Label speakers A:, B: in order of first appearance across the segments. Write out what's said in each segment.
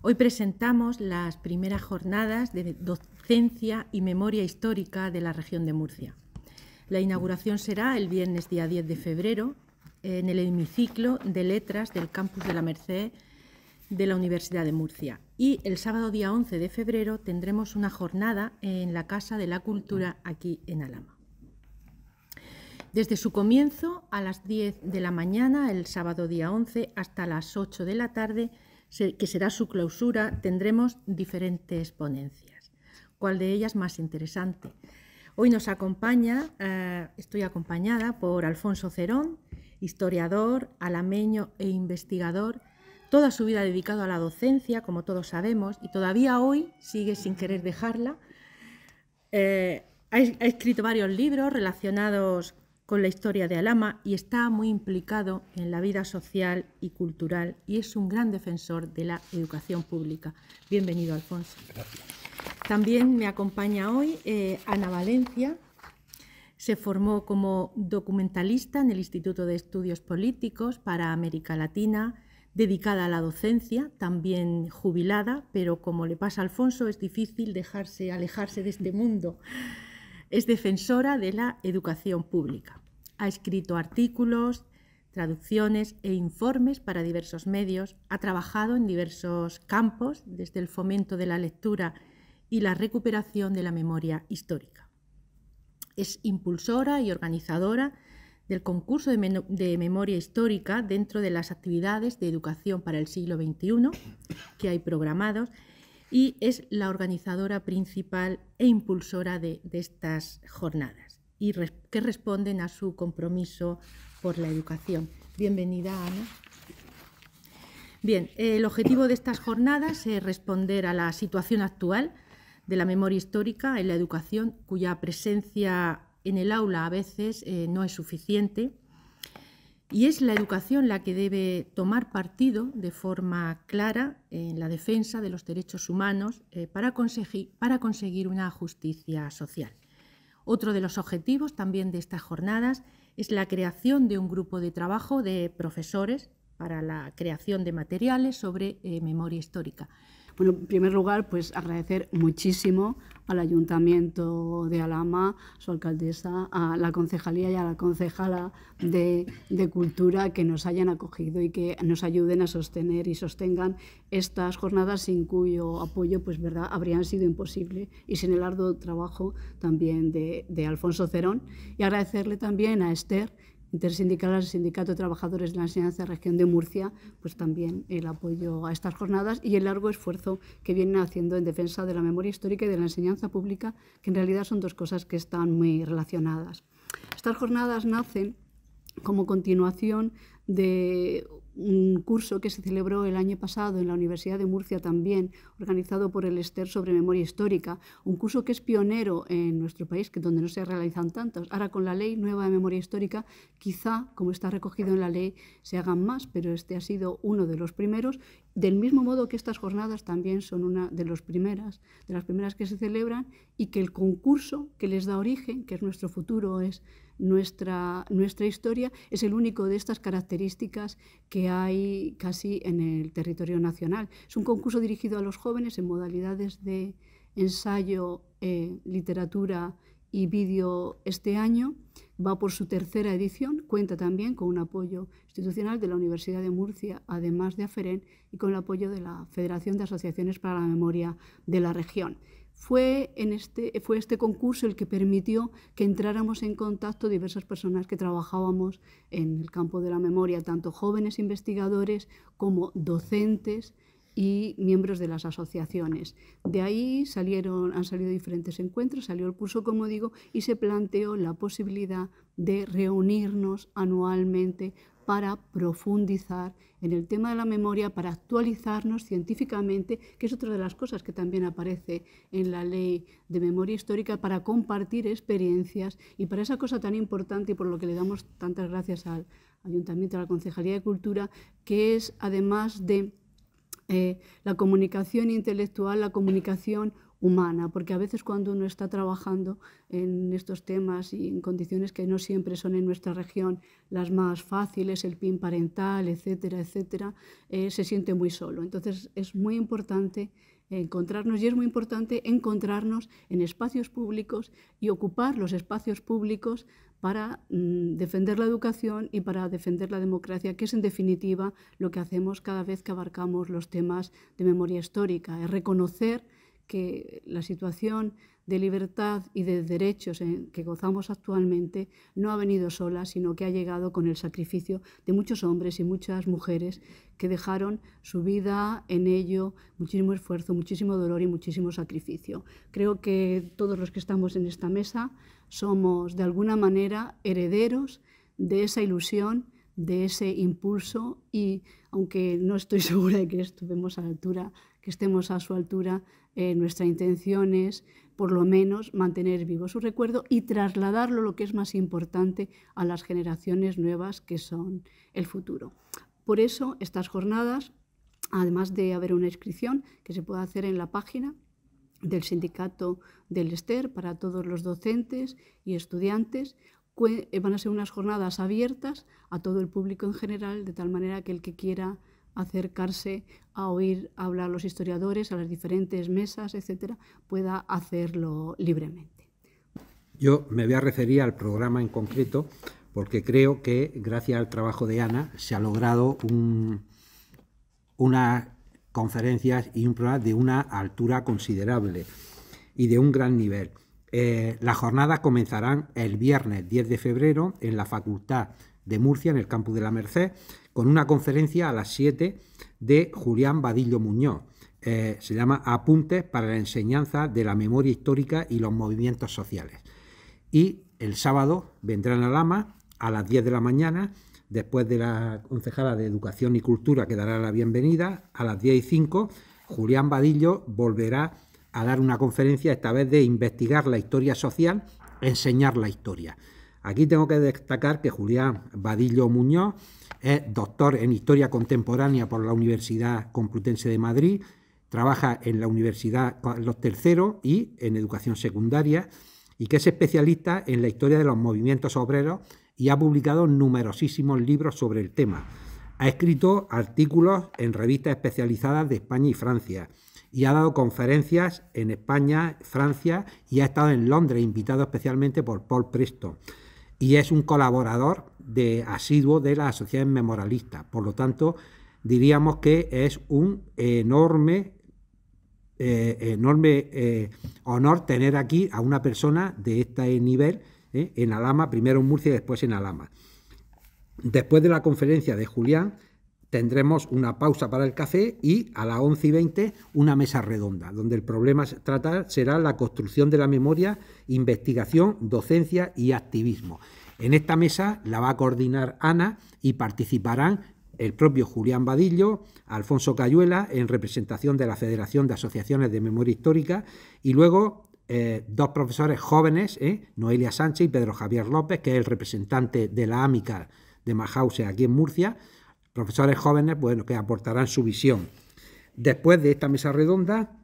A: Hoy presentamos las primeras jornadas de docencia y memoria histórica de la región de Murcia. La inauguración será el viernes día 10 de febrero en el hemiciclo de letras del campus de la Merced de la Universidad de Murcia. Y el sábado día 11 de febrero tendremos una jornada en la Casa de la Cultura aquí en Alama. Desde su comienzo, a las 10 de la mañana, el sábado día 11, hasta las 8 de la tarde, que será su clausura, tendremos diferentes ponencias. ¿Cuál de ellas más interesante? Hoy nos acompaña, eh, estoy acompañada por Alfonso Cerón, historiador, alameño e investigador, toda su vida dedicado a la docencia, como todos sabemos, y todavía hoy sigue sin querer dejarla. Eh, ha, escrito varios libros relacionados con la historia de alama y está muy implicado en la vida social y cultural y es un gran defensor de la educación pública. Bienvenido, Alfonso. También me acompaña hoy eh, Ana Valencia. Se formó como documentalista en el Instituto de Estudios Políticos para América Latina, dedicada a la docencia, también jubilada, pero como le pasa a Alfonso, es difícil dejarse alejarse de este mundo. Es defensora de la educación pública. Ha escrito artículos, traducciones e informes para diversos medios. Ha trabajado en diversos campos, desde el fomento de la lectura y la recuperación de la memoria histórica. Es impulsora y organizadora del concurso de, memoria histórica dentro de las actividades de educación para el siglo XXI que hay programados y es la organizadora principal e impulsora de, estas jornadas y que responden a su compromiso por la educación. Bienvenida, Ana. Bien, el objetivo de estas jornadas es responder a la situación actual de la memoria histórica en la educación, cuya presencia en el aula a veces eh, no es suficiente y es la educación la que debe tomar partido de forma clara en la defensa de los derechos humanos eh, para, conseguir, una justicia social. Otro de los objetivos también de estas jornadas es la creación de un grupo de trabajo de profesores
B: para la creación de materiales sobre eh, memoria histórica en primer lugar, pues agradecer muchísimo al Ayuntamiento de Alama, su alcaldesa, a la concejalía y a la concejala de, Cultura que nos hayan acogido y que nos ayuden a sostener y sostengan estas jornadas sin cuyo apoyo, pues verdad, habrían sido imposible y sin el arduo trabajo también de, de Alfonso Cerón. Y agradecerle también a Esther intersindical al Sindicato de Trabajadores de la Enseñanza de la Región de Murcia, pues también el apoyo a estas jornadas y el largo esfuerzo que vienen haciendo en defensa de la memoria histórica y de la enseñanza pública, que en realidad son dos cosas que están muy relacionadas. Estas jornadas nacen como continuación de un curso que se celebró el año pasado en la Universidad de Murcia también, organizado por el Ester sobre memoria histórica, un curso que es pionero en nuestro país, que donde no se realizan tantos. Ahora con la ley nueva de memoria histórica, quizá, como está recogido en la ley, se hagan más, pero este ha sido uno de los primeros, del mismo modo que estas jornadas también son una de las primeras, de las primeras que se celebran y que el concurso que les da origen, que es nuestro futuro, es nuestra, nuestra historia, es el único de estas características que hay casi en el territorio nacional. Es un concurso dirigido a los jóvenes en modalidades de ensayo, eh, literatura y vídeo este año. Va por su tercera edición, cuenta también con un apoyo institucional de la Universidad de Murcia, además de AFEREN, y con el apoyo de la Federación de Asociaciones para la Memoria de la Región. Fue, este, este concurso el que permitió que entráramos en contacto diversas personas que trabajábamos en el campo de la memoria, tanto jóvenes investigadores como docentes, y miembros de las asociaciones. De ahí salieron, han salido diferentes encuentros, salió el curso, como digo, y se planteó la posibilidad de reunirnos anualmente para profundizar en el tema de la memoria, para actualizarnos científicamente, que es otra de las cosas que también aparece en la ley de memoria histórica, para compartir experiencias y para esa cosa tan importante y por lo que le damos tantas gracias al Ayuntamiento, a la Concejalía de Cultura, que es además de eh, la comunicación intelectual, la comunicación humana, porque a veces cuando uno está trabajando en estos temas y en condiciones que no siempre son en nuestra región las más fáciles, el PIN parental, etcétera, etcétera, eh, se siente muy solo. Entonces es muy importante encontrarnos y es muy importante encontrarnos en espacios públicos y ocupar los espacios públicos para mm, defender la educación y para defender la democracia, que es en definitiva lo que hacemos cada vez que abarcamos los temas de memoria histórica, es reconocer que la situación de libertad y de derechos que gozamos actualmente no ha venido sola, sino que ha llegado con el sacrificio de muchos hombres y muchas mujeres que dejaron su vida en ello, muchísimo esfuerzo, muchísimo dolor y muchísimo sacrificio. Creo que todos los que estamos en esta mesa somos de alguna manera herederos de esa ilusión, de ese impulso y aunque no estoy segura de que estuvimos a la altura que estemos a su altura, eh, nuestra intención es por lo menos mantener vivo su recuerdo y trasladarlo, lo que es más importante, a las generaciones nuevas que son el futuro. Por eso estas jornadas, además de haber una inscripción que se puede hacer en la página del sindicato del Ester para todos los docentes y estudiantes, van a ser unas jornadas abiertas a todo el público en general, de tal manera que el que quiera acercarse a oír hablar a los historiadores, a las diferentes mesas, etcétera, pueda hacerlo libremente.
C: Yo me voy a referir al programa en concreto porque creo que gracias al trabajo de Ana se ha logrado un, unas conferencias y un programa de una altura considerable y de un gran nivel. Eh, las jornadas comenzarán el viernes 10 de febrero en la Facultad de Murcia, en el campus de la Merced, con una conferencia a las 7 de Julián Badillo Muñoz. Eh, se llama Apuntes para la enseñanza de la memoria histórica y los movimientos sociales. Y el sábado vendrán a Lama a las 10 de la mañana, después de la concejala de Educación y Cultura que dará la bienvenida, a las 10 y 5, Julián Badillo volverá a dar una conferencia, esta vez de investigar la historia social, enseñar la historia. Aquí tengo que destacar que Julián Vadillo Muñoz es doctor en Historia Contemporánea por la Universidad Complutense de Madrid, trabaja en la Universidad Los Terceros y en Educación Secundaria, y que es especialista en la historia de los movimientos obreros y ha publicado numerosísimos libros sobre el tema. Ha escrito artículos en revistas especializadas de España y Francia y ha dado conferencias en España, Francia y ha estado en Londres, invitado especialmente por Paul Preston y es un colaborador de, asiduo de la asociación memorialista. Por lo tanto, diríamos que es un enorme, eh, enorme eh, honor tener aquí a una persona de este nivel eh, en Alama, primero en Murcia y después en Alama. Después de la conferencia de Julián, tendremos una pausa para el café y a las 11 y 20 una mesa redonda, donde el problema a tratar será la construcción de la memoria, investigación, docencia y activismo. En esta mesa la va a coordinar Ana y participarán el propio Julián Badillo, Alfonso Cayuela, en representación de la Federación de Asociaciones de Memoria Histórica, y luego eh, dos profesores jóvenes, eh, Noelia Sánchez y Pedro Javier López, que es el representante de la AMICA de Majause aquí en Murcia, profesores jóvenes, bueno, pues, que aportarán su visión. Después de esta mesa redonda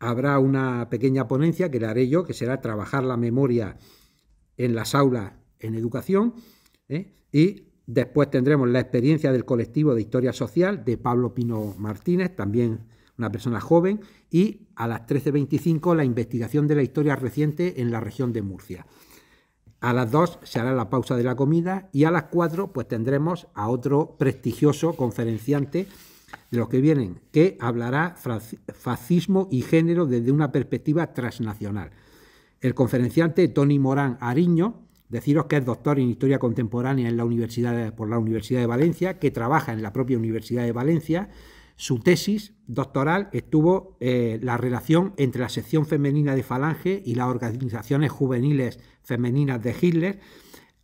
C: habrá una pequeña ponencia que le haré yo, que será trabajar la memoria en las aulas en educación. ¿eh? Y después tendremos la experiencia del colectivo de historia social de Pablo Pino Martínez, también una persona joven, y a las 13.25 la investigación de la historia reciente en la región de Murcia. A las 2 se hará la pausa de la comida y a las 4 pues tendremos a otro prestigioso conferenciante de los que vienen, que hablará fascismo y género desde una perspectiva transnacional. El conferenciante Tony Morán Ariño, deciros que es doctor en historia contemporánea en la Universidad por la Universidad de Valencia, que trabaja en la propia Universidad de Valencia, su tesis doctoral estuvo eh, la relación entre la sección femenina de Falange y las organizaciones juveniles femeninas de Hitler.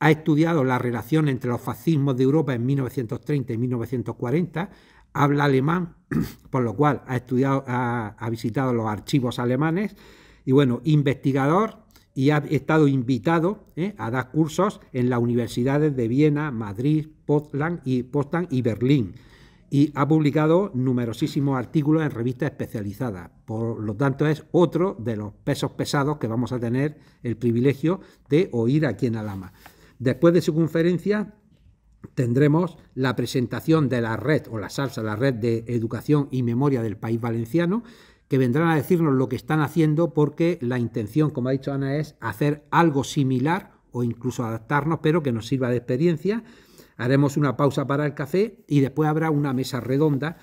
C: Ha estudiado la relación entre los fascismos de Europa en 1930 y 1940. Habla alemán, por lo cual ha, ha, visitado los archivos alemanes. Y bueno, investigador y ha estado invitado eh, a dar cursos en las universidades de Viena, Madrid, Potsdam y Berlín y ha publicado numerosísimos artículos en revistas especializadas. Por lo tanto, es otro de los pesos pesados que vamos a tener el privilegio de oír aquí en Alama. Después de su conferencia tendremos la presentación de la red o la salsa, la red de educación y memoria del país valenciano, que vendrán a decirnos lo que están haciendo porque la intención, como ha dicho Ana, es hacer algo similar o incluso adaptarnos, pero que nos sirva de experiencia. Haremos una pausa para el café y después habrá una mesa redonda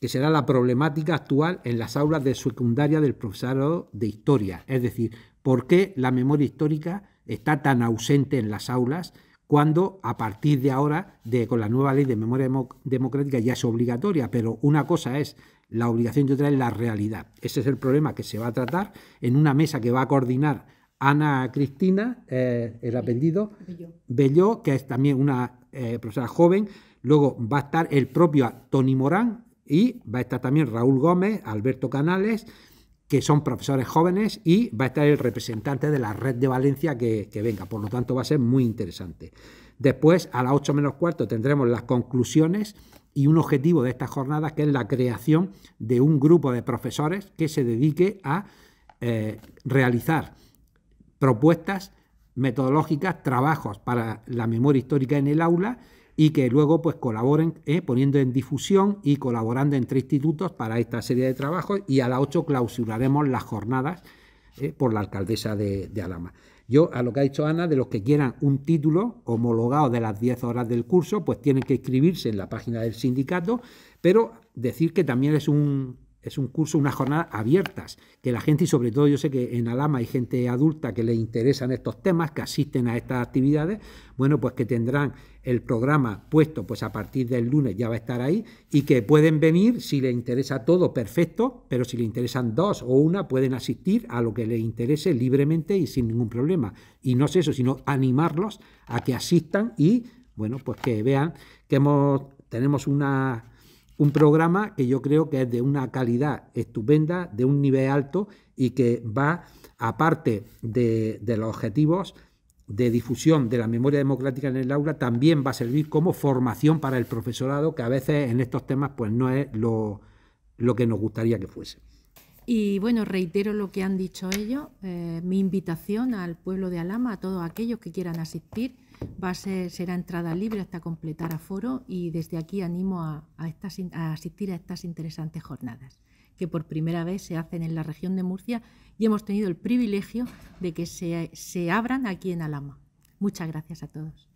C: que será la problemática actual en las aulas de secundaria del profesorado de historia, es decir, por qué la memoria histórica está tan ausente en las aulas cuando a partir de ahora, con la nueva ley de memoria democrática ya es obligatoria, pero una cosa es la obligación y otra es la realidad. Ese es el problema que se va a tratar en una mesa que va a coordinar Ana Cristina, eh, el apellido, Belló, que es también una eh, profesora joven, luego va a estar el propio Tony Morán y va a estar también Raúl Gómez, Alberto Canales, que son profesores jóvenes y va a estar el representante de la red de Valencia que, venga, por lo tanto va a ser muy interesante. Después, a las 8 menos cuarto, tendremos las conclusiones y un objetivo de estas jornadas que es la creación de un grupo de profesores que se dedique a eh, realizar propuestas metodológicas, trabajos para la memoria histórica en el aula y que luego pues colaboren eh, poniendo en difusión y colaborando entre institutos para esta serie de trabajos y a las 8 clausuraremos las jornadas eh, por la alcaldesa de, de, Alama. Yo a lo que ha dicho Ana, de los que quieran un título homologado de las 10 horas del curso, pues tienen que inscribirse en la página del sindicato, pero decir que también es un es un curso, unas jornadas abiertas, que la gente, y sobre todo yo sé que en Alama hay gente adulta que le interesan estos temas, que asisten a estas actividades, bueno, pues que tendrán el programa puesto, pues a partir del lunes ya va a estar ahí, y que pueden venir, si les interesa todo, perfecto, pero si les interesan dos o una, pueden asistir a lo que les interese libremente y sin ningún problema. Y no es eso, sino animarlos a que asistan y, bueno, pues que vean que hemos, tenemos una un programa que yo creo que es de una calidad estupenda, de un nivel alto y que va, aparte de, los objetivos de difusión de la memoria democrática en el aula, también va a servir como formación para el profesorado, que a veces en estos temas pues, no es lo que nos gustaría que fuese.
A: Y bueno, reitero lo que han dicho ellos, eh, mi invitación al pueblo de Alama, a todos aquellos que quieran asistir, va a será entrada libre hasta completar aforo y desde aquí animo a, estas, asistir a estas interesantes jornadas que por primera vez se hacen en la región de Murcia y hemos tenido el privilegio de que se, se abran aquí en Alama.
B: Muchas gracias a todos.